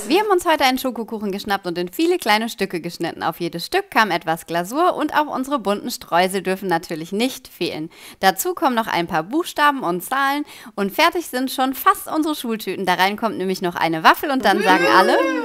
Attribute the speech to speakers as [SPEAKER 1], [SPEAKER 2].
[SPEAKER 1] los! Wir haben uns heute einen Schokokuchen geschnappt und in viele kleine Stücke geschnitten. Auf jedes Stück kam etwas Glasur und auch unsere bunten Streusel dürfen natürlich nicht fehlen. Dazu kommen noch ein paar Buchstaben und Zahlen und fertig sind schon fast unsere Schultüten. Da rein kommt nämlich noch eine Waffel und dann sagen alle...